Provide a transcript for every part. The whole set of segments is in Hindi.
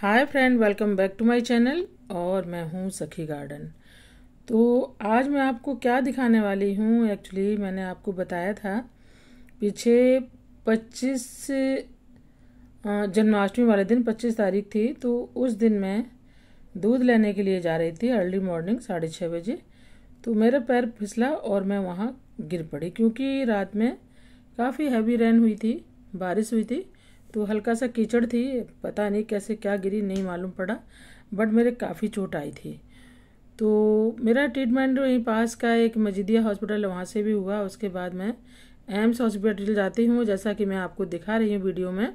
hi friend welcome back to my channel और मैं हूँ सखी गार्डन तो आज मैं आपको क्या दिखाने वाली हूँ एक्चुअली मैंने आपको बताया था पीछे 25 जन्माष्टमी वाले दिन 25 तारीख थी तो उस दिन मैं दूध लेने के लिए जा रही थी अर्ली मॉर्निंग साढ़े छः बजे तो मेरा पैर फिसला और मैं वहाँ गिर पड़ी क्योंकि रात में काफ़ी हैवी रेन हुई थी बारिश हुई थी तो हल्का सा कीचड़ थी पता नहीं कैसे क्या गिरी नहीं मालूम पड़ा बट मेरे काफ़ी चोट आई थी तो मेरा ट्रीटमेंट वहीं पास का एक मजिदिया हॉस्पिटल वहाँ से भी हुआ उसके बाद मैं एम्स हॉस्पिटल जाती हूँ जैसा कि मैं आपको दिखा रही हूँ वीडियो में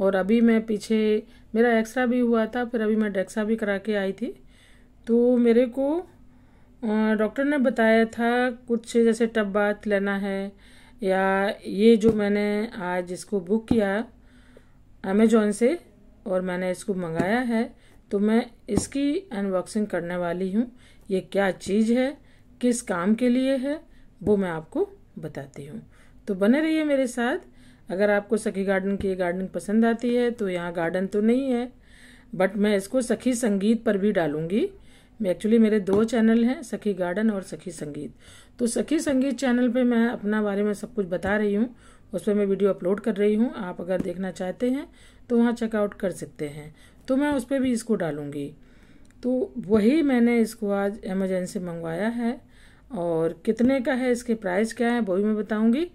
और अभी मैं पीछे मेरा एक्सरा भी हुआ था फिर अभी मैं डेक्सा भी करा के आई थी तो मेरे को डॉक्टर ने बताया था कुछ जैसे टब बात लेना है या ये जो मैंने आज इसको बुक किया अमेजोन से और मैंने इसको मंगाया है तो मैं इसकी अनबॉक्सिंग करने वाली हूँ ये क्या चीज़ है किस काम के लिए है वो मैं आपको बताती हूँ तो बने रहिए मेरे साथ अगर आपको सखी गार्डन की ये गार्डनिंग पसंद आती है तो यहाँ गार्डन तो नहीं है बट मैं इसको सखी संगीत पर भी डालूंगी एक्चुअली मेरे दो चैनल हैं सखी गार्डन और सखी संगीत तो सखी संगीत चैनल पे मैं अपना बारे में सब कुछ बता रही हूँ उस पर मैं वीडियो अपलोड कर रही हूँ आप अगर देखना चाहते हैं तो वहाँ चेकआउट कर सकते हैं तो मैं उस पर भी इसको डालूँगी तो वही मैंने इसको आज अमेजन से मंगवाया है और कितने का है इसके प्राइस क्या है वो भी मैं बताऊँगी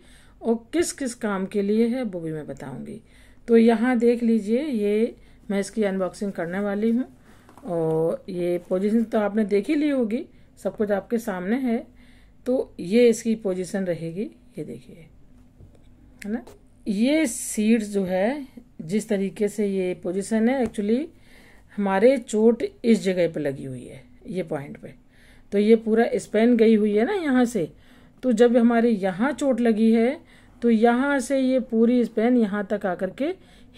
और किस किस काम के लिए है वो भी मैं बताऊँगी तो यहाँ देख लीजिए ये मैं इसकी अनबॉक्सिंग करने वाली हूँ और ये पोजीशन तो आपने देख ही ली होगी सब कुछ आपके सामने है तो ये इसकी पोजीशन रहेगी ये देखिए है ना ये सीड्स जो है जिस तरीके से ये पोजीशन है एक्चुअली हमारे चोट इस जगह पे लगी हुई है ये पॉइंट पे तो ये पूरा स्पेन गई हुई है ना यहाँ से तो जब हमारे यहाँ चोट लगी है तो यहाँ से ये पूरी स्पेन यहाँ तक आकर के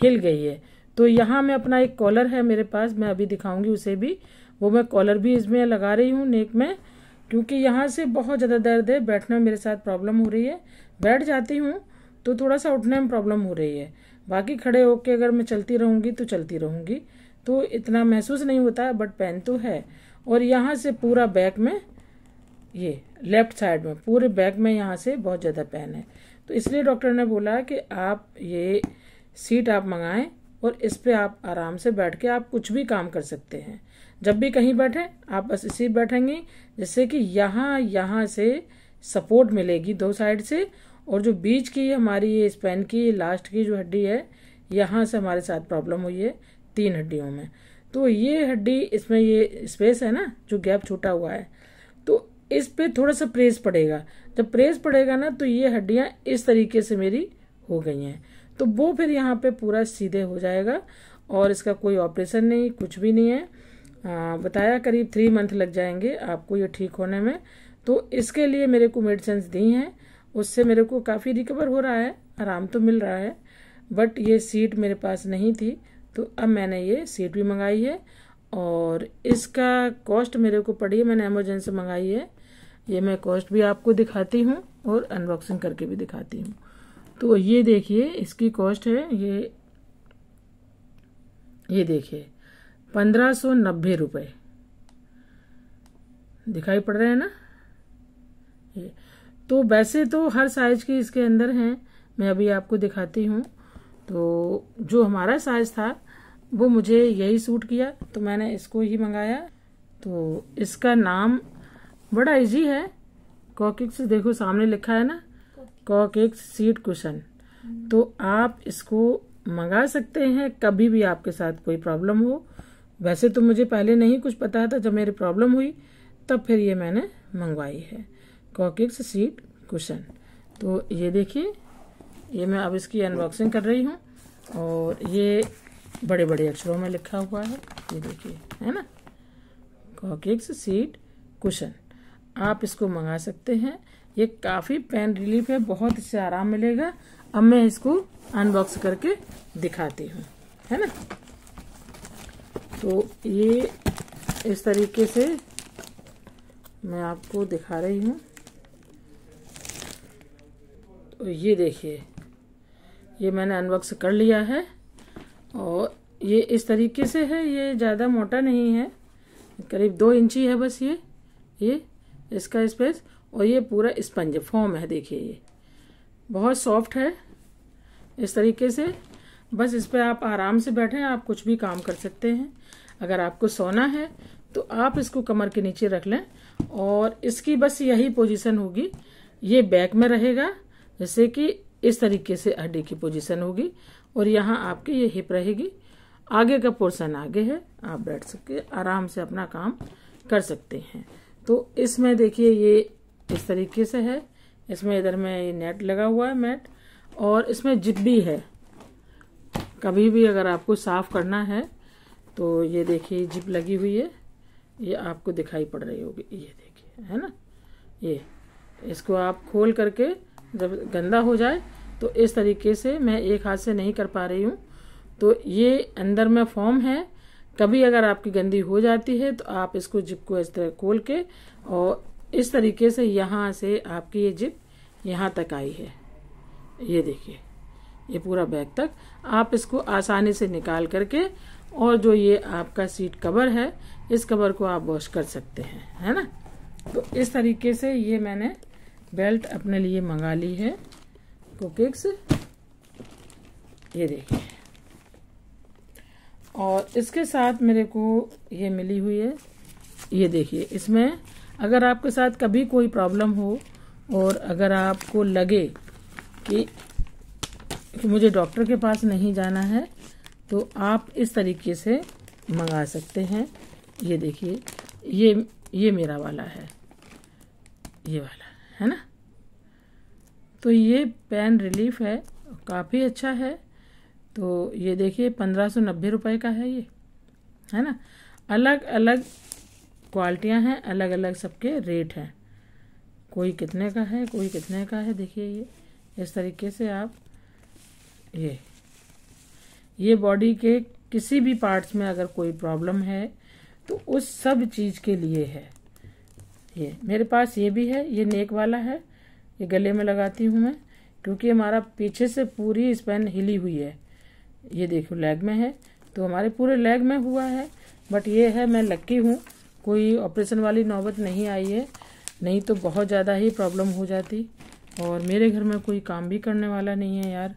हिल गई है तो यहाँ मैं अपना एक कॉलर है मेरे पास मैं अभी दिखाऊंगी उसे भी वो मैं कॉलर भी इसमें लगा रही हूँ नेक में क्योंकि यहाँ से बहुत ज़्यादा दर्द है बैठने में मेरे साथ प्रॉब्लम हो रही है बैठ जाती हूँ तो थोड़ा सा उठने में प्रॉब्लम हो रही है बाकी खड़े होके अगर मैं चलती रहूँगी तो चलती रहूँगी तो इतना महसूस नहीं होता है बट पेन तो है और यहाँ से पूरा बैक में ये लेफ्ट साइड में पूरे बैक में यहाँ से बहुत ज़्यादा पेन है तो इसलिए डॉक्टर ने बोला कि आप ये सीट आप मंगाएं और इस पर आप आराम से बैठ के आप कुछ भी काम कर सकते हैं जब भी कहीं बैठे आप बस इसी बैठेंगी जिससे कि यहाँ यहाँ से सपोर्ट मिलेगी दो साइड से और जो बीच की हमारी ये स्पेन की लास्ट की जो हड्डी है यहाँ से हमारे साथ प्रॉब्लम हुई है तीन हड्डियों में तो ये हड्डी इसमें ये स्पेस है ना जो गैप छूटा हुआ है तो इस पर थोड़ा सा प्रेस पड़ेगा जब प्रेस पड़ेगा ना तो ये हड्डियाँ इस तरीके से मेरी हो गई हैं तो वो फिर यहाँ पे पूरा सीधे हो जाएगा और इसका कोई ऑपरेशन नहीं कुछ भी नहीं है आ, बताया करीब थ्री मंथ लग जाएंगे आपको ये ठीक होने में तो इसके लिए मेरे को मेडिसिन दी हैं उससे मेरे को काफ़ी रिकवर हो रहा है आराम तो मिल रहा है बट ये सीट मेरे पास नहीं थी तो अब मैंने ये सीट भी मंगाई है और इसका कॉस्ट मेरे को पड़ी है मैंने अमेजोन से मंगाई है ये मैं कॉस्ट भी आपको दिखाती हूँ और अनबॉक्सिंग करके भी दिखाती हूँ तो ये देखिए इसकी कॉस्ट है ये ये देखिए पंद्रह सौ नब्बे रुपये दिखाई पड़ रहे हैं ना ये तो वैसे तो हर साइज के इसके अंदर हैं मैं अभी आपको दिखाती हूँ तो जो हमारा साइज था वो मुझे यही सूट किया तो मैंने इसको ही मंगाया तो इसका नाम बड़ा इजी है कॉकिक्स देखो सामने लिखा है ना कॉकिक्स सीट कुशन तो आप इसको मंगा सकते हैं कभी भी आपके साथ कोई प्रॉब्लम हो वैसे तो मुझे पहले नहीं कुछ पता था जब मेरी प्रॉब्लम हुई तब फिर ये मैंने मंगवाई है कॉकिक्स सीट कुशन तो ये देखिए ये मैं अब इसकी अनबॉक्सिंग कर रही हूँ और ये बड़े बड़े अक्षरों में लिखा हुआ है ये देखिए है ना कॉकिक्स सीट कुशन आप इसको मंगा सकते हैं ये काफ़ी पेन रिलीफ है बहुत इससे आराम मिलेगा अब मैं इसको अनबॉक्स करके दिखाती हूँ है ना तो ये इस तरीके से मैं आपको दिखा रही हूँ ये देखिए ये मैंने अनबॉक्स कर लिया है और ये इस तरीके से है ये ज़्यादा मोटा नहीं है करीब दो इंची है बस ये ये इसका स्पेस और ये पूरा स्पंज फॉर्म है देखिए ये बहुत सॉफ्ट है इस तरीके से बस इस पर आप आराम से बैठें आप कुछ भी काम कर सकते हैं अगर आपको सोना है तो आप इसको कमर के नीचे रख लें और इसकी बस यही पोजीशन होगी ये बैक में रहेगा जैसे कि इस तरीके से हड्डी की पोजीशन होगी और यहाँ आपकी ये हिप रहेगी आगे का पोर्शन आगे है आप बैठ सके आराम से अपना काम कर सकते हैं तो इसमें देखिए ये इस तरीके से है इसमें इधर में ये नेट लगा हुआ है मैट और इसमें जिप भी है कभी भी अगर आपको साफ करना है तो ये देखिए जिप लगी हुई है ये आपको दिखाई पड़ रही होगी ये देखिए है ना ये इसको आप खोल करके जब गंदा हो जाए तो इस तरीके से मैं एक हाथ से नहीं कर पा रही हूँ तो ये अंदर में फॉर्म है कभी अगर आपकी गंदी हो जाती है तो आप इसको जिप को इस तरह खोल के और इस तरीके से यहाँ से आपकी ये जिप यहाँ तक आई है ये देखिए ये पूरा बैग तक आप इसको आसानी से निकाल करके और जो ये आपका सीट कवर है इस कवर को आप वॉश कर सकते हैं है ना तो इस तरीके से ये मैंने बेल्ट अपने लिए मंगा ली है कुकिक्स ये देखिए और इसके साथ मेरे को ये मिली हुई है ये देखिए इसमें अगर आपके साथ कभी कोई प्रॉब्लम हो और अगर आपको लगे कि, कि मुझे डॉक्टर के पास नहीं जाना है तो आप इस तरीके से मंगा सकते हैं ये देखिए ये ये मेरा वाला है ये वाला है ना तो ये पेन रिलीफ है काफ़ी अच्छा है तो ये देखिए पंद्रह सौ नब्बे रुपये का है ये है ना अलग अलग क्वालिटियाँ हैं अलग अलग सबके रेट हैं कोई कितने का है कोई कितने का है देखिए ये इस तरीके से आप ये ये बॉडी के किसी भी पार्ट्स में अगर कोई प्रॉब्लम है तो उस सब चीज़ के लिए है ये मेरे पास ये भी है ये नेक वाला है ये गले में लगाती हूँ मैं क्योंकि हमारा पीछे से पूरी स्पेन हिली हुई है ये देखो लेग में है तो हमारे पूरे लेग में हुआ है बट ये है मैं लक्की हूँ कोई ऑपरेशन वाली नौबत नहीं आई है नहीं तो बहुत ज़्यादा ही प्रॉब्लम हो जाती और मेरे घर में कोई काम भी करने वाला नहीं है यार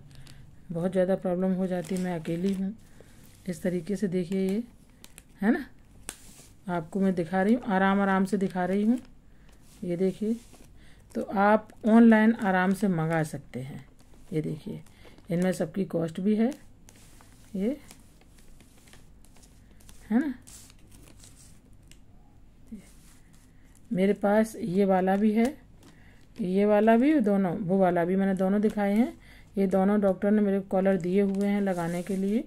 बहुत ज़्यादा प्रॉब्लम हो जाती मैं अकेली हूँ इस तरीके से देखिए ये है ना आपको मैं दिखा रही हूँ आराम आराम से दिखा रही हूँ ये देखिए तो आप ऑनलाइन आराम से मंगा सकते हैं ये देखिए इनमें सबकी कॉस्ट भी है ये है ना मेरे पास ये वाला भी है ये वाला भी दोनों वो वाला भी मैंने दोनों दिखाए हैं ये दोनों डॉक्टर ने मेरे कॉलर दिए हुए हैं लगाने के लिए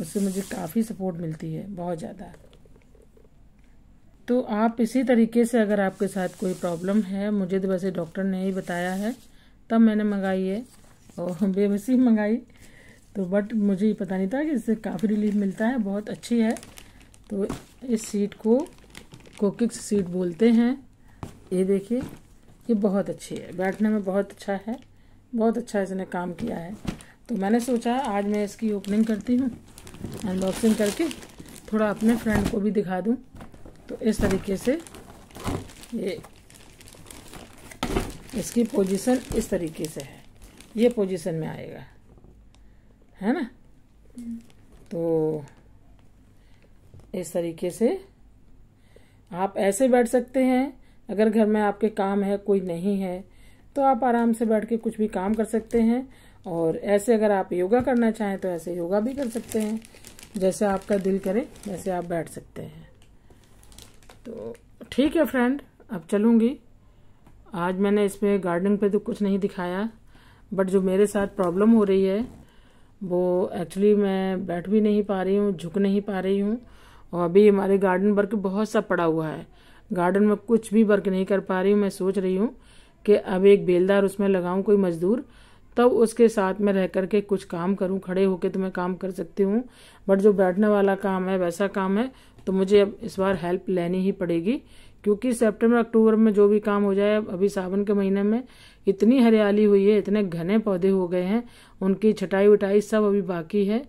उससे मुझे काफ़ी सपोर्ट मिलती है बहुत ज़्यादा तो आप इसी तरीके से अगर आपके साथ कोई प्रॉब्लम है मुझे तो वैसे डॉक्टर ने ही बताया है तब मैंने मंगाई है और बेबसी मंगाई तो बट मुझे ये पता नहीं था कि इससे काफ़ी रिलीफ मिलता है बहुत अच्छी है तो इस सीट को कोकिक्स सीट बोलते हैं ये देखिए ये बहुत अच्छी है बैठने में बहुत अच्छा है बहुत अच्छा इसने काम किया है तो मैंने सोचा आज मैं इसकी ओपनिंग करती हूँ अनबॉक्सिंग करके थोड़ा अपने फ्रेंड को भी दिखा दूँ तो इस तरीके से ये इसकी पोजीशन इस तरीके से है ये पोजीशन में आएगा है ना तो इस तरीके से आप ऐसे बैठ सकते हैं अगर घर में आपके काम है कोई नहीं है तो आप आराम से बैठ के कुछ भी काम कर सकते हैं और ऐसे अगर आप योगा करना चाहें तो ऐसे योगा भी कर सकते हैं जैसे आपका दिल करे वैसे आप बैठ सकते हैं तो ठीक है फ्रेंड अब चलूँगी आज मैंने इसमें गार्डनिंग पे तो कुछ नहीं दिखाया बट जो मेरे साथ प्रॉब्लम हो रही है वो एक्चुअली मैं बैठ भी नहीं पा रही हूँ झुक नहीं पा रही हूँ और अभी हमारे गार्डन वर्क बहुत सा पड़ा हुआ है गार्डन में कुछ भी वर्क नहीं कर पा रही हूँ मैं सोच रही हूँ कि अब एक बेलदार उसमें लगाऊँ कोई मजदूर तब तो उसके साथ में रह करके कुछ काम करूँ खड़े होकर तो मैं काम कर सकती हूँ बट जो बैठने वाला काम है वैसा काम है तो मुझे अब इस बार हेल्प लेनी ही पड़ेगी क्योंकि सितंबर अक्टूबर में जो भी काम हो जाए अभी सावन के महीने में इतनी हरियाली हुई है इतने घने पौधे हो गए हैं उनकी छटाई उटाई सब अभी बाकी है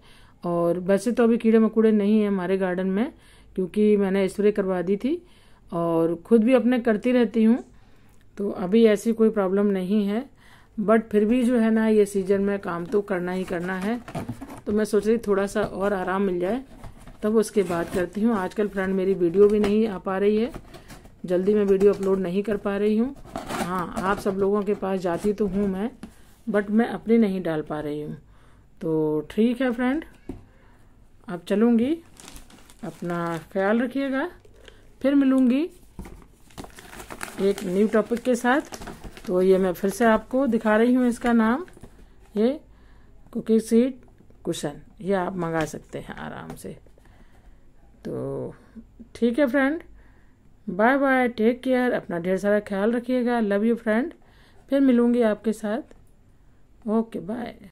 और वैसे तो अभी कीड़े मकोड़े नहीं हैं हमारे गार्डन में क्योंकि मैंने स्प्रे करवा दी थी और खुद भी अपने करती रहती हूँ तो अभी ऐसी कोई प्रॉब्लम नहीं है बट फिर भी जो है ना ये सीजन में काम तो करना ही करना है तो मैं सोच रही थोड़ा सा और आराम मिल जाए तब उसके बाद करती हूँ आजकल फ्रेंड मेरी वीडियो भी नहीं आ पा रही है जल्दी मैं वीडियो अपलोड नहीं कर पा रही हूँ हाँ आप सब लोगों के पास जाती तो हूँ मैं बट मैं अपनी नहीं डाल पा रही हूँ तो ठीक है फ्रेंड अब चलूँगी अपना ख्याल रखिएगा फिर मिलूँगी एक न्यू टॉपिक के साथ तो ये मैं फिर से आपको दिखा रही हूँ इसका नाम ये कुकी सीट कुशन ये आप मंगा सकते हैं आराम से तो ठीक है friend bye bye take care अपना ढेर सारा ख्याल रखिएगा लव यू फ्रेंड फिर मिलूँगी आपके साथ ओके बाय